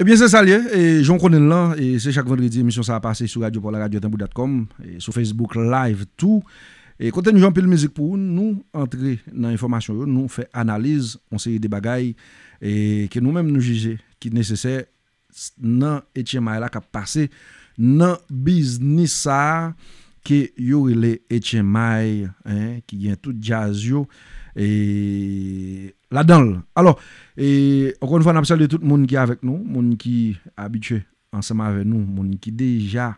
Eh bien, c'est ça, lié. Et j'en connais là. Et c'est chaque vendredi, émission ça a passé sur Radio pour la Radio et sur Facebook Live, tout. Et quand nous de musique pour nous, entrer dans l'information, nous fait analyse, on sait des bagailles et que nous-mêmes nous juger qui nécessaire dans HMI qui a passé dans business ça que yo hein, qui vient tout jazz et là-dedans. Alors, et encore une fois, on de tout le monde qui est avec nous, le monde qui est habitué ensemble avec nous, le monde qui est déjà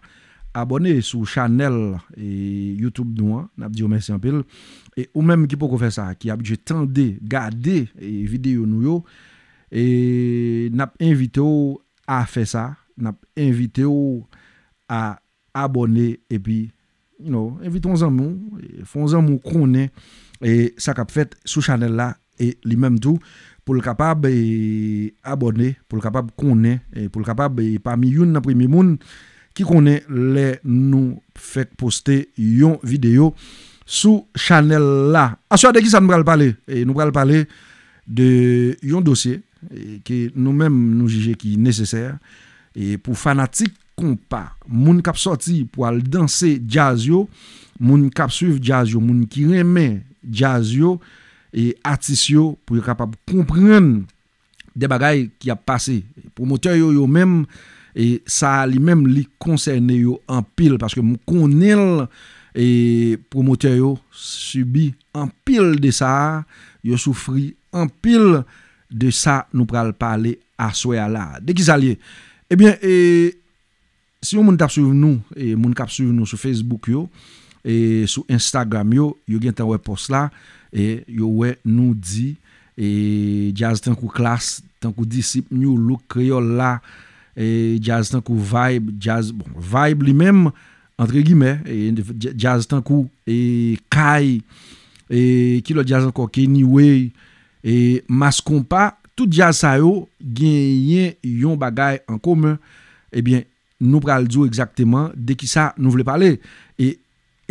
abonné sur Chanel et YouTube nous, on a dit merci un peu. Et ou même qui peut faire ça, qui est habitué à regarder les vidéos, nous et n'a invité à faire ça, n'a invité à abonner et puis you know, invitons-en nous, faisons-en nous connaître et ça qu'a fait sous Chanel là et lui-même tout pour le capable et pour le capable connaître et pour le capable et parmi une premier monde qui connaît les nous fait poster une vidéo sous chaîne là à de qui ça nous va parler et nous va parler de un dossier que nous-mêmes nous jugeons qui nécessaire et pour fanatiques compas moun cap sorti pour aller danser jazz yo moun kap suivre jazz yo moun qui remet jazz et artistes pour être capable de comprendre des bagailles qui a passé. Promoteur yo yo même et ça lui-même lui concerné yo en pile parce que connais et promoteur yo subi en pile de ça, yo souffri en pile de ça nous pral parler à soya là. Dès qu'ils alliés. Eh bien et si on monte sur nous et vous cap nous sur Facebook yo, et sur Instagram yo, yo gen tan wè pos la, et yo wè nou di, e jazz tan kou klas, tan kou disip, new look, kreol la, et jazz tan kou vibe, jazz, bon, vibe li même entre guillemets et jazz tan kou, e, kai, et ki jazz anko, Kenny Way, et mas kompa, tout jazz sa yo, genyen yon bagay en commun et bien nou pral diyo exactement de ki sa nou vle parler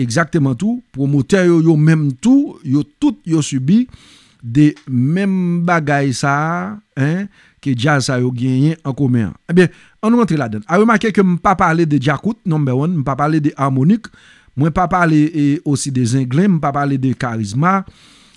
exactement tout. promoteur, yo, même tout, yo tout yo subi des mêmes bagailles ça, hein, que jazz a yo gagné en commun. Eh bien, on rentre là-dedans. A remarqué que pas parlé de jacout number one, pas parlé de harmonique, m'a pas parlé eh, aussi des anglais, pas parlé de charisma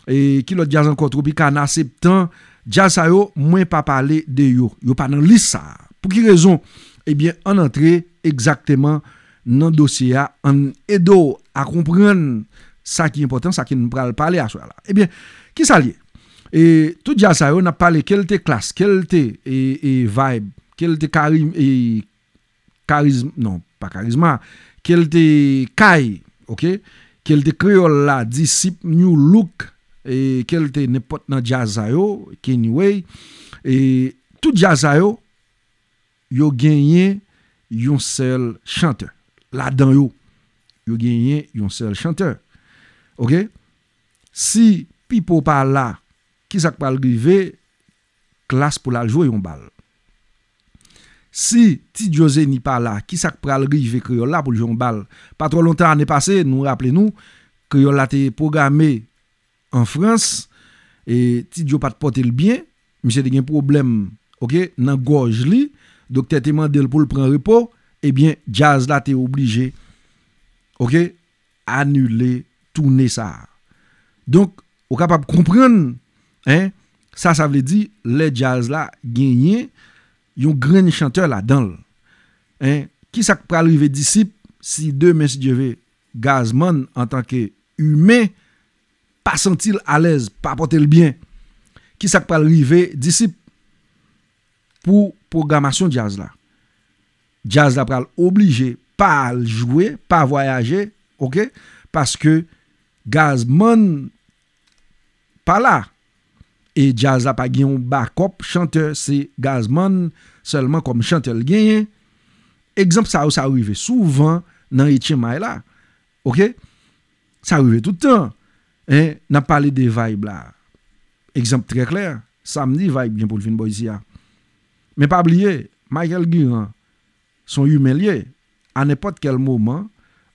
et qui l'autre jazz encore tropical sept acceptant jazz a yo, moins pas parlé de yo. Yo pas dans l'issa. Pour quelle raison Eh bien, on entre exactement dans le dossier en Edo à comprendre ça qui est important, ça qui nous parle parler à moment-là. Eh bien, qui ça lié Et tout jazz ça, on a parlé quelle était classe, quelle était et, vibe, quelle était charisme, non, pas charisme, quelle était kai, ok Quelle était créole la disciple, new look, et quelle était n'importe dans jazz ça, et tout jazz ça, yo gagné un seul chanteur là-dedans yo genyen yon seul chanteur. Ok? Si pipo pa la, ki sak pal grive, klas pou la jwe yon bal. Si ti Jose ni pa la, ki sak pral grive kriol la pou yon bal. Pas trop longtemps, ane pase, nou rappele nou, kriol la te programe en France et ti Jose pat pote le bien, mi se te gen problème. ok, nan goj li, dokte te mandel pou l pren repo, ebyen eh jazz la te obligé OK annuler tourner ça donc on capable comprendre hein ça ça veut dire les jazz là gagné un grand chanteur là-dedans hein qui ça peut arriver disciple si demain si Dieu veut Gazman en tant que humain pas sentir à l'aise pas porter le bien qui ça peut arriver disciple pour programmation jazz là jazz là obligé pas jouer, pas voyager, ok? Parce que Gazman pas là. Et Jazz a pas gagné un backup, chanteur c'est Gazman seulement comme chanteur Exemple ça ça arrive souvent dans les là. OK? Ça arrive tout le temps. Hein, n'a parlé des vibes là. Exemple très clair, samedi vibe bien pour le film Mais pas oublier Michael Guiran son humilié à n'importe quel moment,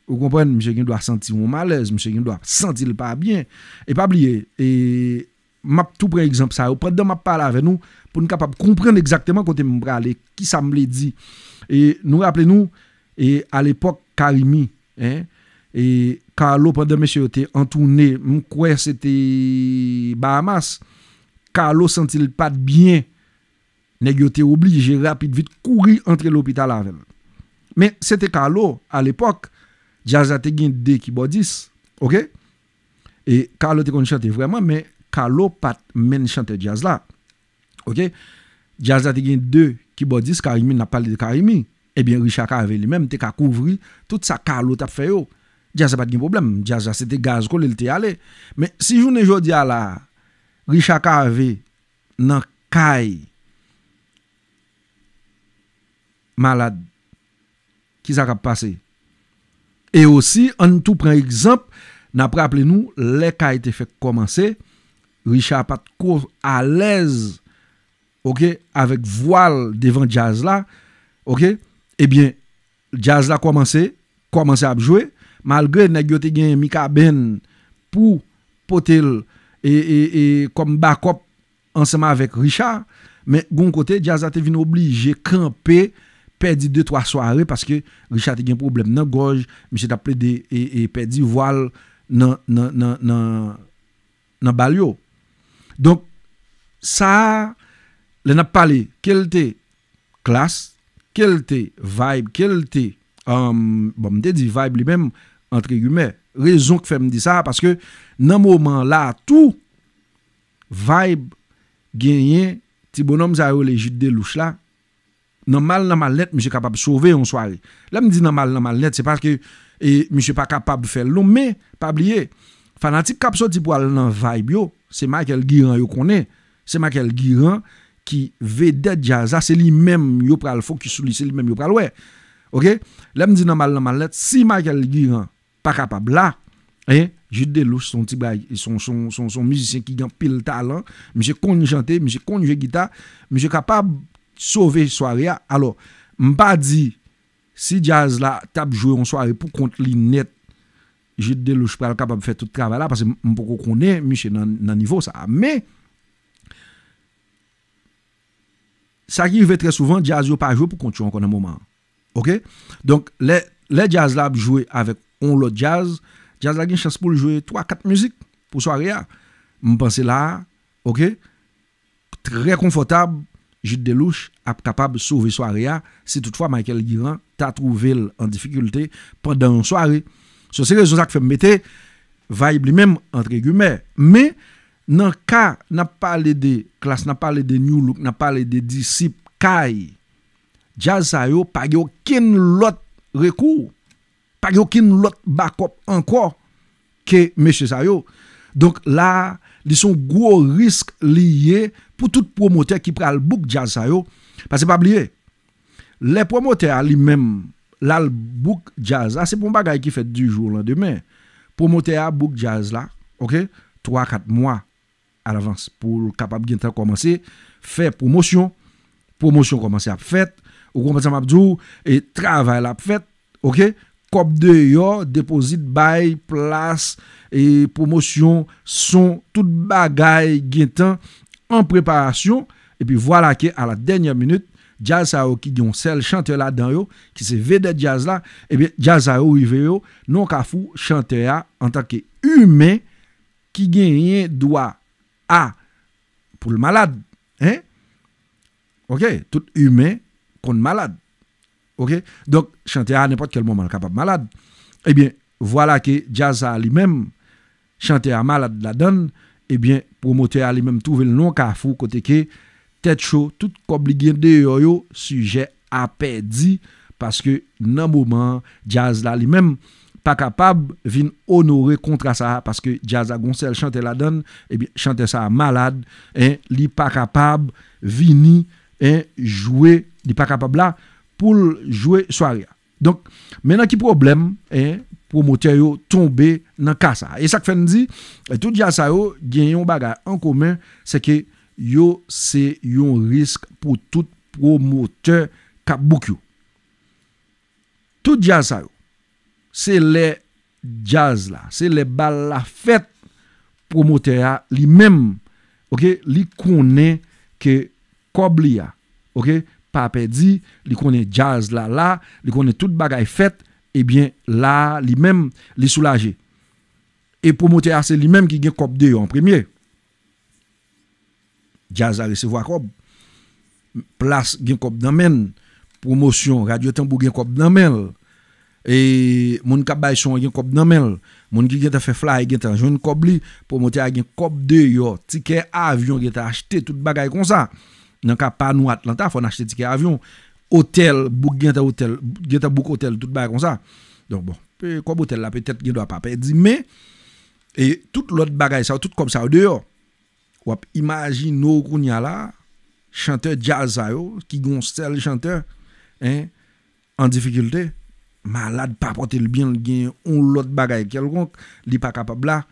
vous comprenez, monsieur qui doit sentir mon malaise, monsieur qui doit sentir le pas bien. Et pas oublier, et m'a tout prend exemple ça, pendant m'a parler avec nous pour nous capable comprendre exactement côté me parle, qui ça me dit. Et nous rappelons, nous et à l'époque Karimi, hein, et Carlo pendant monsieur était en tournée, m'm quoi c'était Bahamas. Carlo sentit le pas bien. était obligé rapide vite courir entre l'hôpital avec. nous, mais c'était Carlo à l'époque. Jazz a été gagné deux Ok? Et Carlo était chanter vraiment, mais Carlo pas même chanté jazz là. Ok? Jazz a été gagné deux Karimi n'a pas parlé de Karimi. Eh bien, Richard Carver lui-même a couvert tout ça. Carlo t'a fait yo. Jazz n'a pas de problème. Jazz a été gaz il était allé. Mais si je ne dis pas là, Richard Carver n'a pas malade qui ça passer. Et aussi, en tout prend exemple, n'a pas rappelé nous, les cas été fait commencer, Richard pas à l'aise, ok, avec voile devant jazz là, ok, eh bien, jazz là commencé, commencé à jouer, malgré nèg Mika Ben pour potel et, et, comme backup ensemble avec Richard, mais gon côté jazz a été obligé obligé camper perdu deux trois soirées parce que Richard a eu un problème dans la gorge, monsieur appelé et, et perdu voile dans, dans, Balio. Donc, ça, on pas parlé, quelle était classe, quelle était vibe, quelle était, um, bon, me dit vibe lui-même, entre guillemets, raison que fait me dis ça, parce que dans ce moment-là, tout vibe gagné, petit bonhomme, ça les jute de louche là, normal dans ma lettre monsieur capable sauver une soirée là me dit normal dans ma lettre c'est parce que et monsieur pas capable faire non mais pas oublier fanatique cap sortir pour aller dans vibe yo c'est Michael Guiran yo connaît c'est Michael Guiran qui vedette jazz c'est lui même yo pral focus qui lui c'est lui même yo pral ouais OK là me dit normal dans ma lettre si Michael Guiran pas capable là eh, Jude son petit son, musicien qui a pile talent, monsieur connu chanter, monsieur connu jouer guitare, monsieur capable sauver soirée. Alors, m'a dit, si Jazz là, tape jouer en soirée pour contre l'inette net, j'ai ne suis pas capable de faire tout le travail là, parce que m'poko connaît, Michel, dans niveau ça. Mais, ça arrive très souvent, Jazz pas jouer pour continuer encore un moment. Ok? Donc, les, les Jazz là jouer avec on l'autre Jazz, Jazz là a une pour jouer 3-4 musiques pour soirée. Je pense là, ok? Très confortable Jude Delouche a capable de sauver soirée si toutefois Michael Guiran t'a trouvé en difficulté pendant une soirée. Sur ces raisons, ça fait mettre vibe lui-même entre guillemets. Mais dans le cas, n'a parlé de classe, n'a parlé de New Look, n'a parlé de disciples, Kai, jazz ça yo pas aucun lot recours, pas aucun lot backup encore que monsieur ça Donc là, ils sont gros risques liés pour tout promoteur ki pral bouk jazz parce yo. Pase pa bliye, le Les li menm lal bouk jazz c'est se un bagay qui fait du jour au lendemain. Promoteur a bouk jazz là ok, 3-4 mois à l'avance pour kapab gen tan commencer fe promotion promosyon komanse ap fet, ou komanse ap djou, e travail la ap ok, Cop de yo, déposit bay, place et promotion son, tout bagay gen en préparation et puis voilà que à la dernière minute, jazz a yo ki yon sel chante la dan yo, qui se vede jazz la, et eh bien jazz a yo rive yo, non ka fou chante ya que tanke qui ki genyen doa a pour malade. Hein? Ok, tout humen kon malade. Ok? Donc, chanter à n'importe quel moment, capable malade. Eh bien, voilà que Jazz a lui-même, chanter à malade la donne, eh bien, promoteur a lui-même trouver le nom kafou côté que tête chaud, tout obligé de yo, sujet à perdu, parce que, dans moment, Jazz là lui-même, pas capable vin honorer contre ça parce que jazz a gonçel chanter la donne eh bien chanter ça malade il hein, n'est pas capable vini un hein, jouer n'est pas capable là pour jouer soirée. Donc, maintenant, qui problème hein, promoteur yo tombé dans la ça. Hein. Et ça que fait dit, tout dia ça yo un bagage en commun, c'est que yo c'est un risque pour tout promoteur cap Tout dia ça C'est les jazz là, c'est les balles la fête promoteur lui-même. OK, lui connaît que Koblia, OK, Papa dit, il connaît jazz là là, il connaît toute bagaille faite, et eh bien là, lui-même, il soulagé. Et promoteur, c'est lui-même qui gagne cop 2 en premier. Jazz a recevoir cop. Place gagne cop dans même Promotion, Radio Tambour gagne cop dans même Et mon kap bay son gagne cop dans men. Mon qui gagne fait fly gagne tan jeune cop li, a gagne cop 2 yo, ticket avion gagne acheté toute bagaille comme ça. Dans le cas pas nous Atlanta, il faut acheter ticket avion, hôtel, book genta hôtel, genta beaucoup hôtel, tout bail comme ça. Donc bon, quoi hôtel là peut-être qu'il doit pas perdre mais et toute l'autre bagaille ça tout comme ça dehors. Ou imagine nous qu'on là chanteur jazz qui sel chanteur hein en difficulté malade pas porter le bien le gain on l'autre bagaille Quelqu'un li pas capable là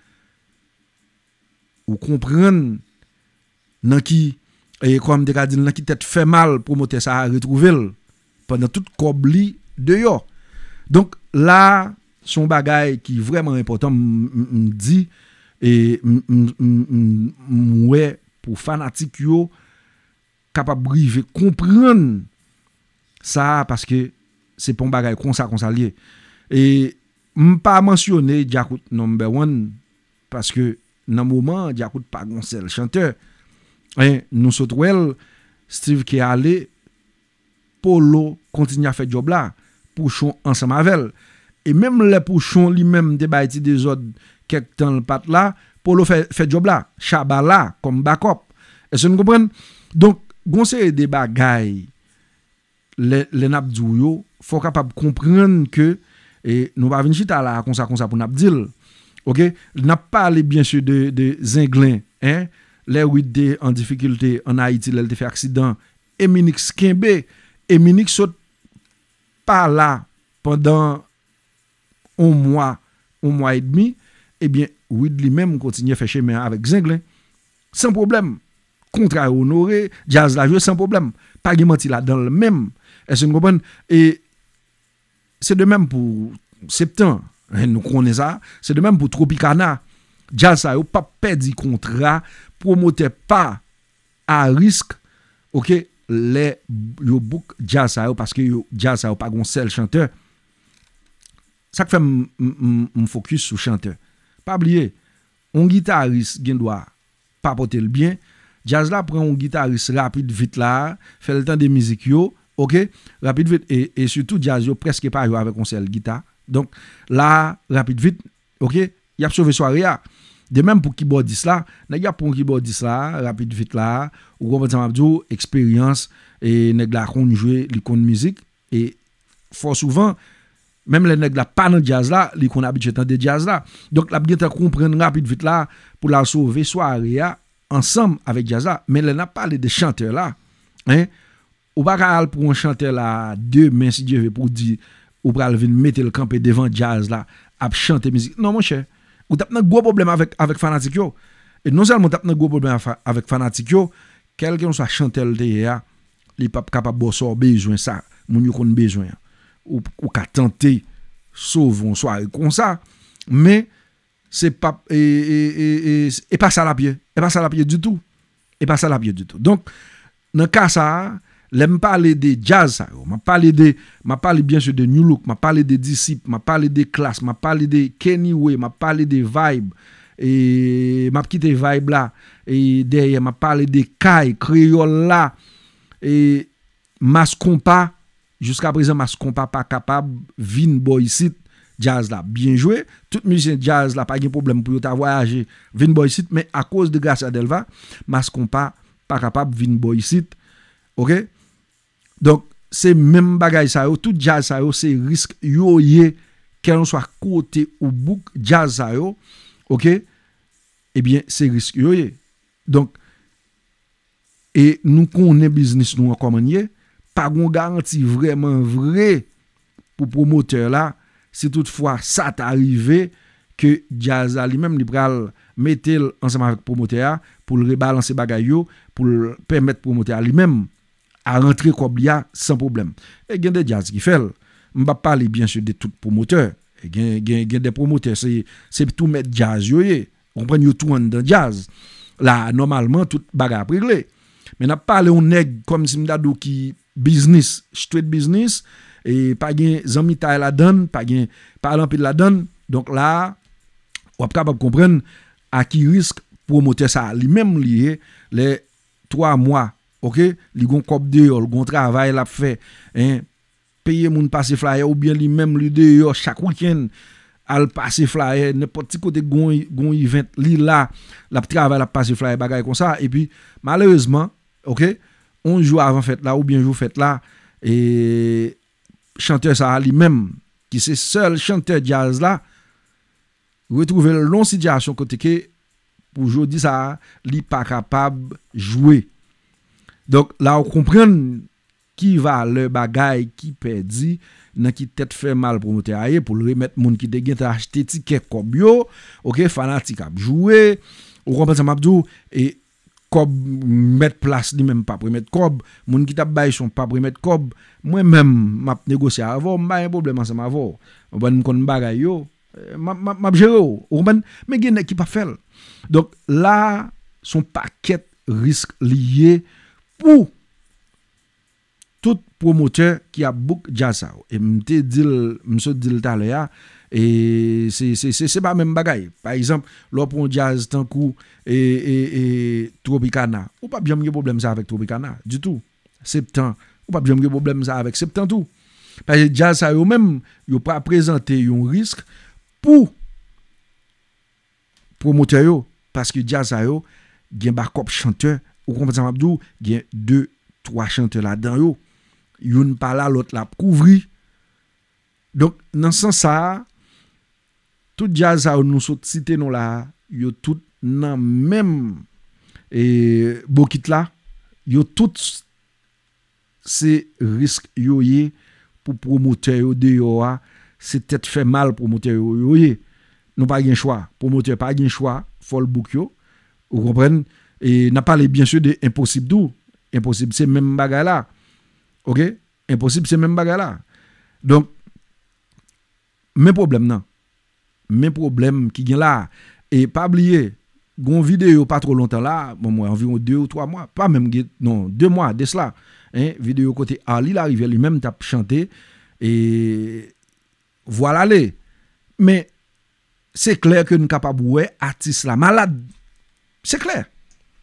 ou comprendre nan qui et comme des dit, qui tête fait mal pour monter ça à retrouver pendant toute cobli dehors. Donc là, son bagage qui est vraiment important, me dit, et ouais, pour fanatique, yo, capable de comprendre ça, parce que c'est pas un bagage comme ça, qu'on s'allie ne Et pas mentionner Djakout number one, parce que dans le moment, n'est pas un seul chanteur. Et nous sommes Steve qui est allé, Polo continue à faire job là, Pouchon ensemble avec elle. Et même les Pouchon lui-même débattit des autres quelques temps le pat là, Polo fait, fait job là, Chabala là, comme backup. Est-ce que vous comprenez? Donc, gonse des bagailles, les, les il faut capable comprendre que et nous pas venir chita là comme ça comme ça pour Nabdil. OK n'a pas parlé bien sûr de des Anglais hein les 8 en difficulté en Haïti, e e l'a fait accident. Éminique et Éminique saute pas là pendant un mois, un mois et demi, eh bien, Wid lui-même continue à faire chemin avec Zinglin, sans problème. Contrat honoré, jazz la sans problème. Pas menti là dans le même. Est-ce que Et c'est de même pour septembre. Nous connaissons ça. C'est de même pour Tropicana jazz sa yo pa pedi kontra, promote pas à risque ok, le yo bouk jazz sa yo, que yo a sa pas gon sel chanteur, ça fait m focus sou chanteur. pas bliye, on gitarist gen pas porter le bien, Jazz la pren on guitariste rapide vit la, le tan de musique, yo, ok, rapide vite et e surtout jazz yo presque pas yo avec on sel gita, Donc, la rapide vite, ok, y souve soirée soare ya, de même pour keyboardiste là, y a pour keyboardiste là, rapide vite là, ou comment ça m'a dit, expérience et nèg la jouer, li musique et fort souvent même les nèg la pas dans jazz là, li kon dans des jazz là. Donc la bien comprendre rapide vite là pour la sauver soirée ensemble avec jazz là, mais les n'a parlé de chanteur là. Hein? Ou pas pour un chanteur là deux mais si Dieu veut pour dire ou pral venir mettre le camp devant jazz là à chanter musique. Non mon cher. On a un gros problème avec avec yo et non seulement a un gros problème avec fanatique yo quelqu'un soit chantel de Il pas pas capable bosser besoin ça moun yo pas besoin ou ou tenter sauver on soit comme ça mais c'est pas et et et et, et pas ça la pied et pas ça la pied du tout et pas ça la pied du tout donc dans cas ça parle pas de jazz je ma pale de, ma parlé bien sûr de New Look, ma parlé de disciples, ma parlé de classes ma parlé de Kenny Way, ma parlé de Vibe, et ma quitté Vibe là et derrière ma parlé de Kai, créole la, et mas présent jusqu'a présent mas pas pa capable vin boy sit, jazz là, bien joué, toute musique jazz là pas gen problème pour yo ta voyaje, vin boy de Gracia Delva, mas kompa pa capable vin boy sit, ok? Donc, c'est même bagaille ça, tout jazz ça, c'est risque yo quel soit côté ou bouc jazz ça, OK Eh bien, c'est risque yo Donc et nous connaissons business nous en manier, pas une garantie vraiment vrai pour promoteur là, si toutefois ça t'arriver que jazz lui-même libéral mettez ensemble avec promoteur pour le rebalancer bagaille pour permettre promoteur lui-même à rentrer comme bien sans problème. Et il y a des jazz qui font. Je ne parle pas bien sûr de tout promoteur. Il y, a des promoteurs, c'est tout mettre jazz. On prend tout en dans jazz. Là, normalement, tout bagarre réglé. Mais a pas on nèg comme si qui business, street business et pas gain zami taille la donne, pas de pas la donne. Donc là, on est capable comprendre à qui risque promoteur ça lui-même lié les trois mois OK, li gon kop deyo, li gon travay la fe, hein, payer moun passer flyer ou bien lui-même lui dehors chaque week-end al passer flyer n'importe petit côté gon gon event li le la travail la passer flyer bagaille comme ça et puis malheureusement OK on joue avant fête là ou bien jour fête là et chanteur ça lui-même qui c'est seul chanteur jazz là retrouver long situation côté que pour aujourd'hui ça li pas capable jouer donc, là, on comprend qui va le bagaille, qui perdit nan qui tête fait mal pour monter pour pour remettre qui moun qui te acheté te achete comme yo, ok, fanatique à jouer, ou sa mabdou, et kob met plas li menm pa premet kob, moun ki tap bay son pa premet kob, mwen menm map negosye avon, mba yon probleman sa bagay yo, map ou mwen men Donc, son paquet risque lié pour tout promoteur qui a bouk jasa ou. E mte dil, mse dit talè ya, e se, se, se, se même bagay. Par exemple, l'opon pon jazz tankou et e, e Tropicana. Ou pa bjom ge problème ça avec Tropicana, du tout. Septan, ou pas bien ge problème sa avèk septan tout. Parce que jazz sa yo même, yo pa prezante yon risque pour promoteur yo. que jazz sa yo gen bakop chanteur ou comprenez ça il y a deux, trois chanteurs là-dedans. Youn pas là, l'autre l'a couvri. Donc, dans ce sens-là, tout jazz a nous sot cité nous là, yo tout nan même et bokit là, yo tout c'est risque yo yé pour promoteur yo de yo a, c'est tête fait mal promoteur yo yé. Nous pas gen choix, promoteur pas un choix, faut le bouk Vous comprenez? Et n'a parlé bien sûr de impossible d'où. Impossible, c'est même bagarre là. OK Impossible, c'est même bagarre là. Donc, mes problèmes, non. Mes problèmes qui viennent là. Et pas oublier, une vidéo pas trop longtemps là, bon, moi, environ deux ou trois mois, pas même, non, deux mois de cela. Hein, vidéo côté Ali l'arrivée lui-même t'a chanté et voilà les. Mais c'est clair que nous sommes capables de artiste la malade. C'est clair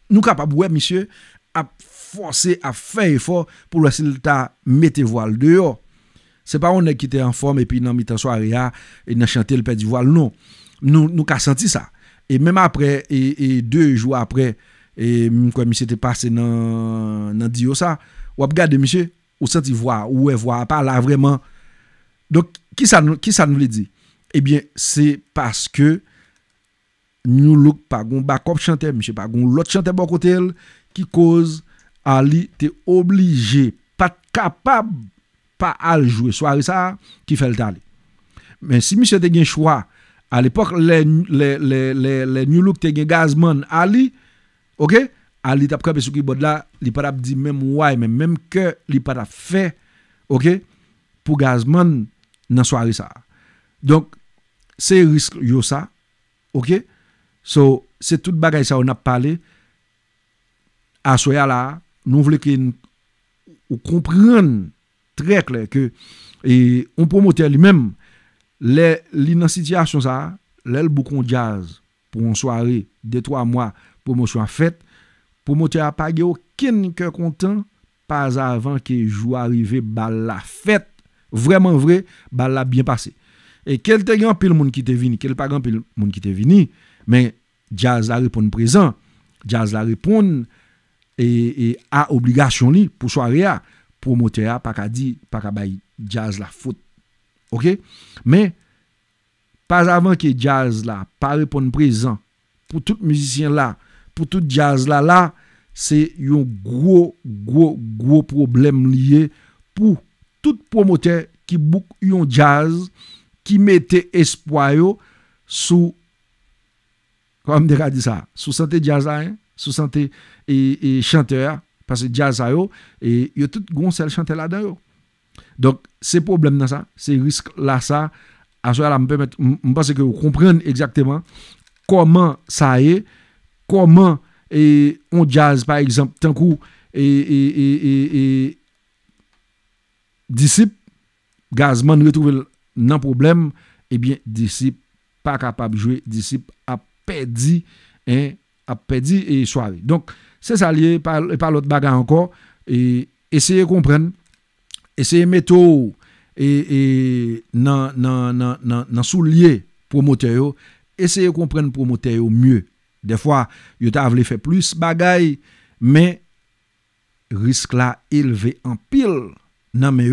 nous capables, ouais, monsieur, à forcer, à faire effort pour le résultat mettre voile dehors. C'est pas on est quitté en forme et puis dans mis temps soirée, ah, et a chanté le père du voile, non. Nous, nous avons senti ça. Et même après, et, deux jours après, et mm, quand monsieur était passé dans, dans Dio ça, ou regardez monsieur, ou senti voir, ou voir, pas là vraiment. Donc, qui ça, qui ça nous l'a dit? Eh bien, c'est parce que New Look pas un backup chanteur, monsieur pas l'autre chanteur bon côté qui cause Ali t'es obligé pas capable pas à jouer soirée ça qui fait le talent. Mais si monsieur t'es un choix à l'époque les les les les, New Look t'es Gazman Ali OK Ali t'a capé sur bon là, il pas dit même ouais mais même que il pas fait OK pour Gazman dans soirée ça. Donc c'est risque yo ça. OK So, c'est tout bagay sa ou nap parlé. À la, nou vle ki ou kompren tre kler ke e on promote li même le, li nan sityasyon sa, lel boukon jazz pour une soirée de 3 mwa promosyon fet, promote a page ou ken ke kontan pas avan que jou arrivé. bal la fête, vraiment vrai, bal la bien pase. Et kel te gen pil moun ki te vini, kel pa gen pil moun ki te vini, mais jazz la répondre présent. jazz la répondre et a obligation li pou soare a, promote a, pas ka di, a jazz la faute. Ok? Mais, pas avant que jazz la pa repon présent pour tout musicien la, pour tout jazz la la, c'est gros, gros gros, gwo problème liye pou tout promoteur qui bouk un jazz qui mette espoir sou comme déjà dit ça, sous santé jazz, sous santé et, chanteur, parce que jazz, et il y a tout chanteur là-dedans. Donc, ces problèmes là ça, ces risques là ça, à me permettre, je pense que vous comprenez exactement comment ça est, comment et on jazz par exemple, tant coup, et, et, et disciple, gazman retrouve un problème, eh bien, disciple pas capable de jouer, disciple perdi hein, a perdu et soirée. Donc, c'est ça lié par, par l'autre bagarre encore. Et essayez de comprendre, essayez de mettre et, dans, dans, dans, soulier promoteur, essayez de comprendre promoteur mieux. Des fois, vous voulez faire plus bagaille, mais risque là élevé en pile dans mes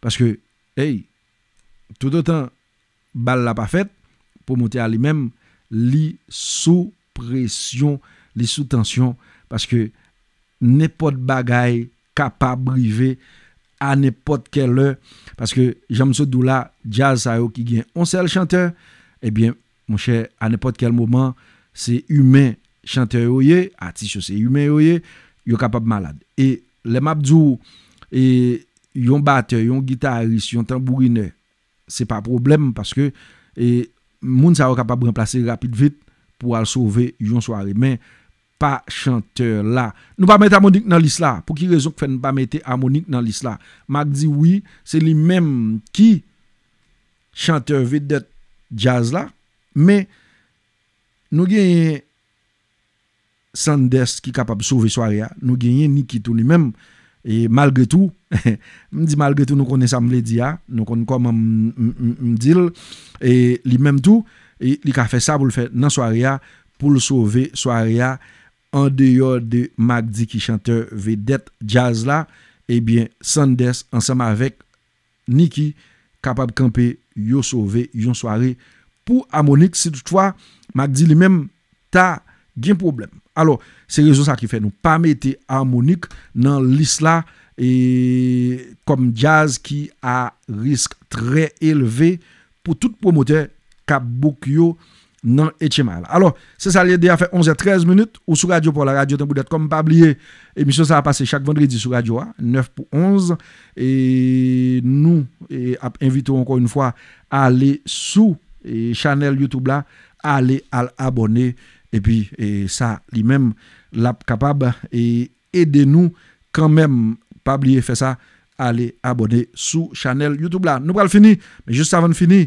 parce que, hey, tout autant, balle la pas faite, à lui-même, les sous pression, les sous tension, parce que n'importe bagaille capable de à n'importe quelle heure, parce que j'aime ce doula jazz Ayo, qui gagne un seul chanteur, eh bien, mon cher, à n'importe quel moment, c'est humain, chanteur à oh artiste c'est humain oh yé yo capable malade. Et les mabdou, et yon batteur, yon guitariste, yon tambourineur, c'est pas problème parce que et moun sa yo kapab remplacer rapide vite pour al sauver yon soare. mais pas chanteur là Nous pa mette harmonique dans lis la. Pou ki rezon que ne pouvons pa mette dans nan lis la? Mak di oui, c'est li même qui chanteur de jazz la. Men, nou genye Sanders capable kapab sauver soare nous Nou genye Nikito lui-même. Et malgré tout, me dit malgré tout, nous connaissons les me nous connaissons comment me dit, et lui-même tout, il a fait ça pour le faire dans la soirée, pour le sauver, soirée, en dehors de Magdi qui chanteur vedette jazz là, et eh bien, Sanders, ensemble avec Niki, capable de camper, yo sauver, une soirée pour amonique Si toutefois, Magdi lui-même, ta gen problème Alors, c'est raison ça qui fait nous ne mette harmonik dans lis la e comme jazz qui a risque très élevé pour tout promoteur qui bouk yo dans Alors, c'est ça liye de a 11 h 13 minutes ou sur radio pour la radio vous' pas det kom ça va emisyon chaque a passé chaque vendredi sur radio 9 pour 11 et nous et encore une fois à aller sous la chaîne chanel Youtube à aller à l'abonner et puis, et ça, lui-même, l'a capable et aider nous quand même, pas oublier faire ça, aller abonner sous channel YouTube là. Nous le finir, mais juste avant de finir,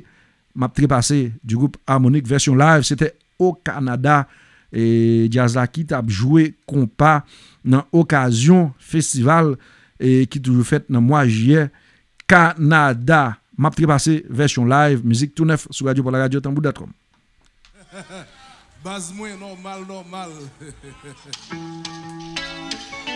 m'a passé du groupe Harmonique version live, c'était au Canada et jazz qui t'a joué compas dans occasion festival et qui toujours fait dans mois juillet Canada. M'a passé version live, musique tout neuf sur radio pour la radio d'être Base moins normal, normal.